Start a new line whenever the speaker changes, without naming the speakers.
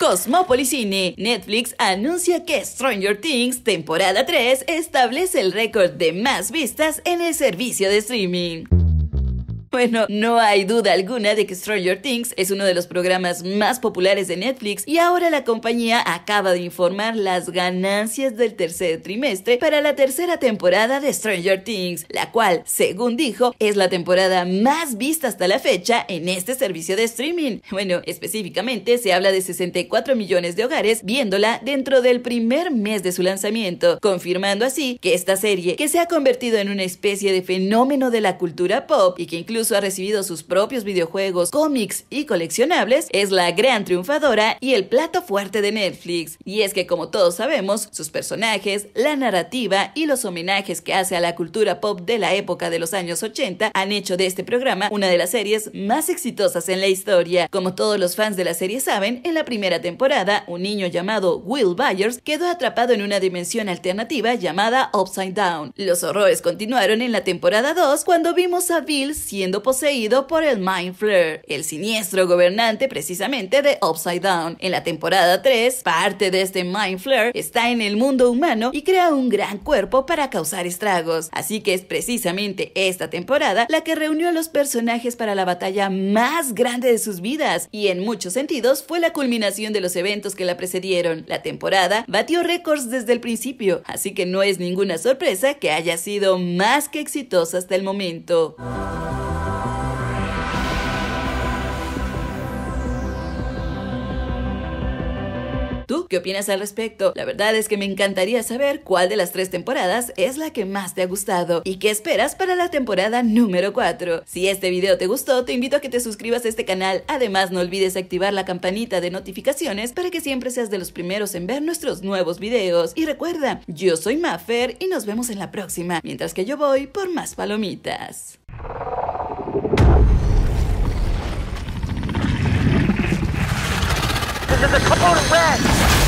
Cosmopolis Cine, Netflix anuncia que Stranger Things temporada 3 establece el récord de más vistas en el servicio de streaming. Bueno, no hay duda alguna de que Stranger Things es uno de los programas más populares de Netflix y ahora la compañía acaba de informar las ganancias del tercer trimestre para la tercera temporada de Stranger Things, la cual, según dijo, es la temporada más vista hasta la fecha en este servicio de streaming. Bueno, específicamente se habla de 64 millones de hogares viéndola dentro del primer mes de su lanzamiento, confirmando así que esta serie, que se ha convertido en una especie de fenómeno de la cultura pop y que incluye incluso ha recibido sus propios videojuegos, cómics y coleccionables, es la gran triunfadora y el plato fuerte de Netflix. Y es que como todos sabemos, sus personajes, la narrativa y los homenajes que hace a la cultura pop de la época de los años 80 han hecho de este programa una de las series más exitosas en la historia. Como todos los fans de la serie saben, en la primera temporada, un niño llamado Will Byers quedó atrapado en una dimensión alternativa llamada Upside Down. Los horrores continuaron en la temporada 2 cuando vimos a Bill siendo poseído por el Mind Flayer, el siniestro gobernante precisamente de Upside Down. En la temporada 3, parte de este Mind Flayer está en el mundo humano y crea un gran cuerpo para causar estragos. Así que es precisamente esta temporada la que reunió a los personajes para la batalla más grande de sus vidas y en muchos sentidos fue la culminación de los eventos que la precedieron. La temporada batió récords desde el principio, así que no es ninguna sorpresa que haya sido más que exitosa hasta el momento. ¿Tú qué opinas al respecto? La verdad es que me encantaría saber cuál de las tres temporadas es la que más te ha gustado y qué esperas para la temporada número 4. Si este video te gustó, te invito a que te suscribas a este canal. Además, no olvides activar la campanita de notificaciones para que siempre seas de los primeros en ver nuestros nuevos videos. Y recuerda, yo soy Maffer y nos vemos en la próxima, mientras que yo voy por más palomitas. a the code red!